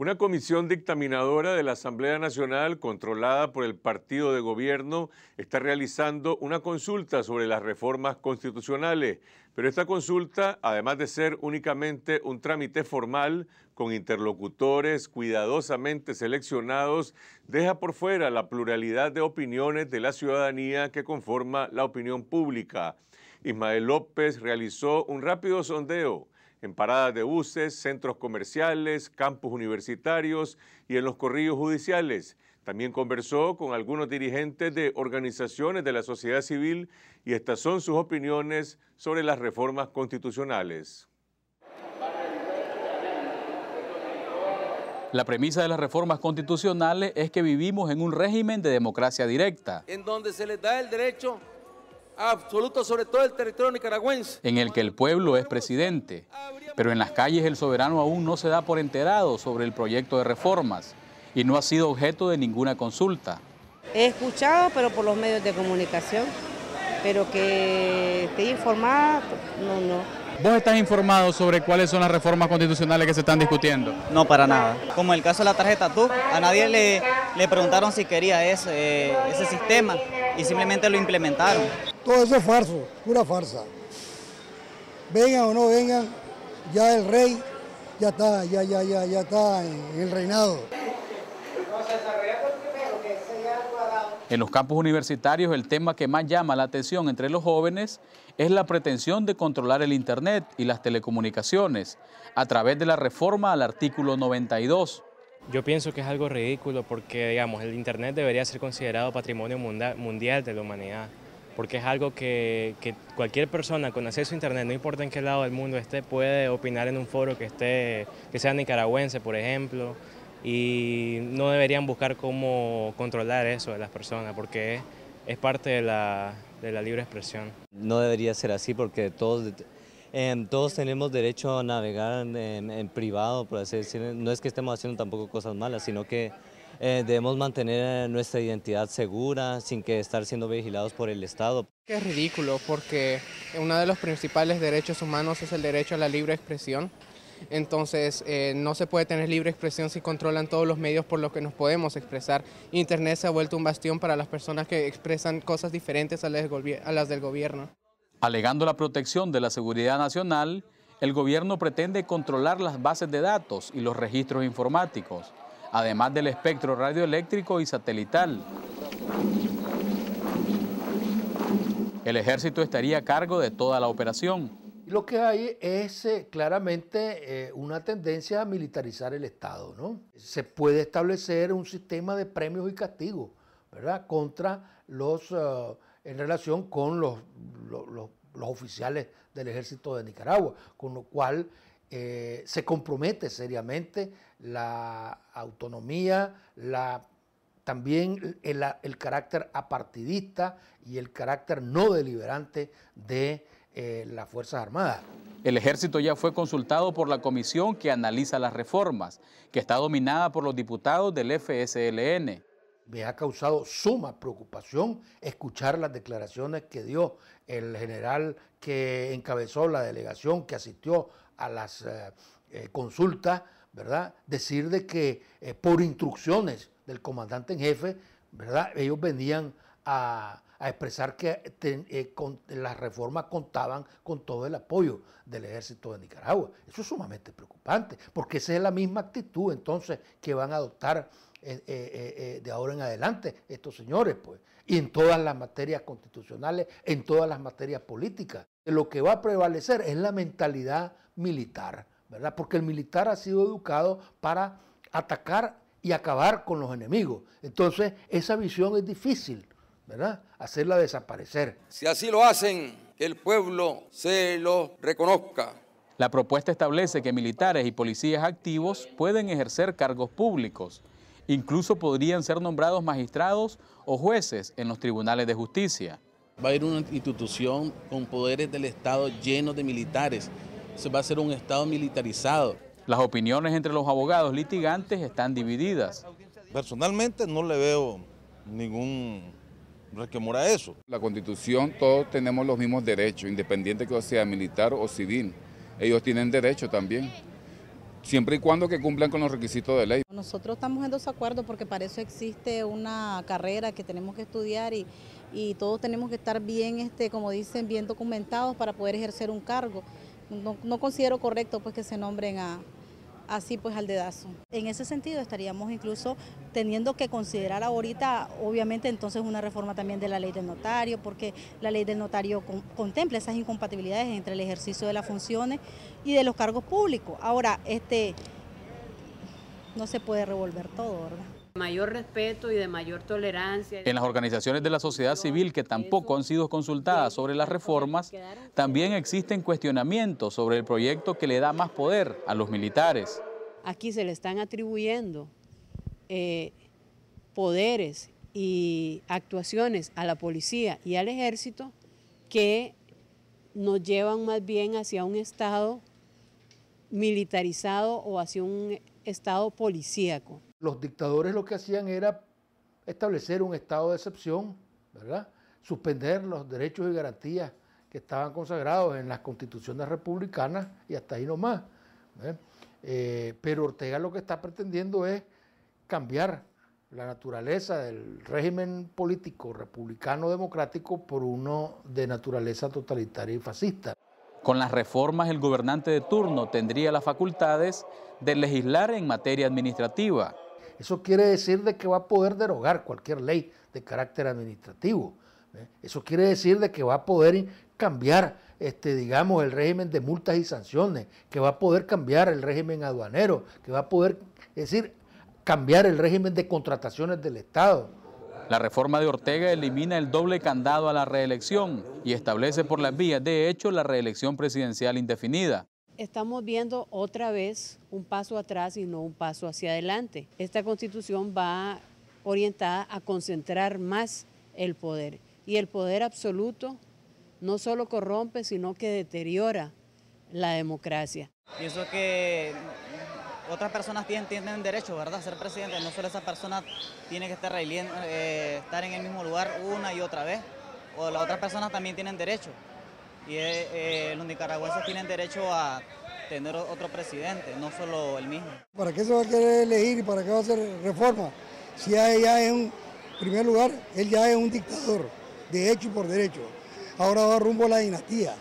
Una comisión dictaminadora de la Asamblea Nacional, controlada por el partido de gobierno, está realizando una consulta sobre las reformas constitucionales, pero esta consulta, además de ser únicamente un trámite formal, con interlocutores cuidadosamente seleccionados, deja por fuera la pluralidad de opiniones de la ciudadanía que conforma la opinión pública. Ismael López realizó un rápido sondeo en paradas de buses, centros comerciales, campus universitarios y en los corrillos judiciales. También conversó con algunos dirigentes de organizaciones de la sociedad civil y estas son sus opiniones sobre las reformas constitucionales. La premisa de las reformas constitucionales es que vivimos en un régimen de democracia directa. En donde se les da el derecho absoluto sobre todo el territorio nicaragüense. En el que el pueblo es presidente, pero en las calles el soberano aún no se da por enterado sobre el proyecto de reformas y no ha sido objeto de ninguna consulta. He escuchado, pero por los medios de comunicación, pero que esté informada, no, no. ¿Vos estás informado sobre cuáles son las reformas constitucionales que se están discutiendo? No, para nada. Como el caso de la tarjeta TUC, a nadie le, le preguntaron si quería ese, eh, ese sistema y simplemente lo implementaron. Todo eso es falso, pura farsa. Vengan o no vengan, ya el rey ya está, ya, ya, ya, ya está en el reinado. En los campos universitarios el tema que más llama la atención entre los jóvenes es la pretensión de controlar el Internet y las telecomunicaciones a través de la reforma al artículo 92. Yo pienso que es algo ridículo porque, digamos, el Internet debería ser considerado patrimonio mundial de la humanidad porque es algo que, cualquier persona con acceso a internet, no importa en qué lado del mundo esté, puede opinar en un foro que esté, que sea nicaragüense, por ejemplo, y no deberían buscar cómo controlar eso de las personas, porque es, parte de la, de la, libre expresión. No debería ser así porque todos, em, todos tenemos derecho a navegar en, privado, por así No es que estemos haciendo tampoco cosas malas, sino que eh, debemos mantener eh, nuestra identidad segura sin que estar siendo vigilados por el Estado. Es ridículo porque uno de los principales derechos humanos es el derecho a la libre expresión. Entonces, eh, no se puede tener libre expresión si controlan todos los medios por los que nos podemos expresar. Internet se ha vuelto un bastión para las personas que expresan cosas diferentes a a las del gobierno. Alegando la protección de la seguridad nacional, el gobierno pretende controlar las bases de datos y los registros informáticos además del espectro radioeléctrico y satelital. El ejército estaría a cargo de toda la operación. Lo que hay es eh, claramente eh, una tendencia a militarizar el Estado, ¿no? Se puede establecer un sistema de premios y castigos, ¿verdad? Contra los, eh, en relación con los, los oficiales del ejército de Nicaragua, con lo cual eh, se compromete seriamente la autonomía, la, también el, carácter apartidista y el carácter no deliberante de eh, las Fuerzas Armadas. El ejército ya fue consultado por la comisión que analiza las reformas, que está dominada por los diputados del FSLN. Me ha causado suma preocupación escuchar las declaraciones que dio el general que encabezó la delegación que asistió a las eh, eh, consultas, ¿verdad? Decir de que eh, por instrucciones del comandante en jefe, ¿verdad? Ellos venían a, expresar que las reformas contaban con todo el apoyo del ejército de Nicaragua. Eso es sumamente preocupante, porque esa es la misma actitud entonces que van a adoptar de ahora en adelante estos señores, pues, y en todas las materias constitucionales, en todas las materias políticas. Lo que va a prevalecer es la mentalidad militar, ¿verdad? Porque el militar ha sido educado para atacar y acabar con los enemigos. Entonces, esa visión es difícil, ¿verdad? Hacerla desaparecer. Si así lo hacen, que el pueblo se lo reconozca. La propuesta establece que militares y policías activos pueden ejercer cargos públicos. Incluso podrían ser nombrados magistrados o jueces en los tribunales de justicia. Va a haber una institución con poderes del Estado llenos de militares va a ser un Estado militarizado. Las opiniones entre los abogados litigantes están divididas. Personalmente no le veo ningún requemor a eso. La Constitución, todos tenemos los mismos derechos, independiente que sea militar o civil. Ellos tienen derecho también siempre y cuando que cumplan con los requisitos de ley. Nosotros estamos en dos acuerdos porque para eso existe una carrera que tenemos que estudiar y, y todos tenemos que estar bien, este, como dicen, bien documentados para poder ejercer un cargo no, considero correcto pues que se nombren a, así pues al dedazo. En ese sentido estaríamos incluso teniendo que considerar ahorita, obviamente entonces una reforma también de la ley del notario, porque la ley del notario contempla esas incompatibilidades entre el ejercicio de las funciones y de los cargos públicos. Ahora, este no se puede revolver todo, ¿verdad? mayor respeto y de mayor tolerancia. En las organizaciones de la sociedad civil que tampoco han sido consultadas sobre las reformas, también existen cuestionamientos sobre el proyecto que le da más poder a los militares. Aquí se le están atribuyendo eh, poderes y actuaciones a la policía y al ejército que nos llevan más bien hacia un Estado militarizado o hacia un Estado policíaco los dictadores lo que hacían era establecer un estado de excepción, ¿verdad? Suspender los derechos y garantías que estaban consagrados en las constituciones republicanas y hasta ahí nomás. Eh, pero Ortega lo que está pretendiendo es cambiar la naturaleza del régimen político republicano democrático por uno de naturaleza totalitaria y fascista. Con las reformas, el gobernante de turno tendría las facultades de legislar en materia administrativa, eso quiere decir de que va a poder derogar cualquier ley de carácter administrativo. ¿eh? Eso quiere decir de que va a poder cambiar, este, digamos, el régimen de multas y sanciones, que va a poder cambiar el régimen aduanero, que va a poder, decir, cambiar el régimen de contrataciones del Estado. La reforma de Ortega elimina el doble candado a la reelección y establece por las vías de hecho la reelección presidencial indefinida estamos viendo otra vez un paso atrás y no un paso hacia adelante. Esta constitución va orientada a concentrar más el poder y el poder absoluto no solo corrompe, sino que deteriora la democracia. Pienso que otras personas tienen, derecho, ¿verdad?, a ser presidente. No solo esa persona tiene que estar, eh, estar en el mismo lugar una y otra vez, o las otras personas también tienen derecho y eh, eh, los nicaragüenses tienen derecho a tener otro presidente, no solo el mismo. ¿Para qué se va a querer elegir y para qué va a hacer reforma? Si ya es un, en primer lugar, él ya es un dictador, de hecho y por derecho. Ahora va rumbo a la dinastía.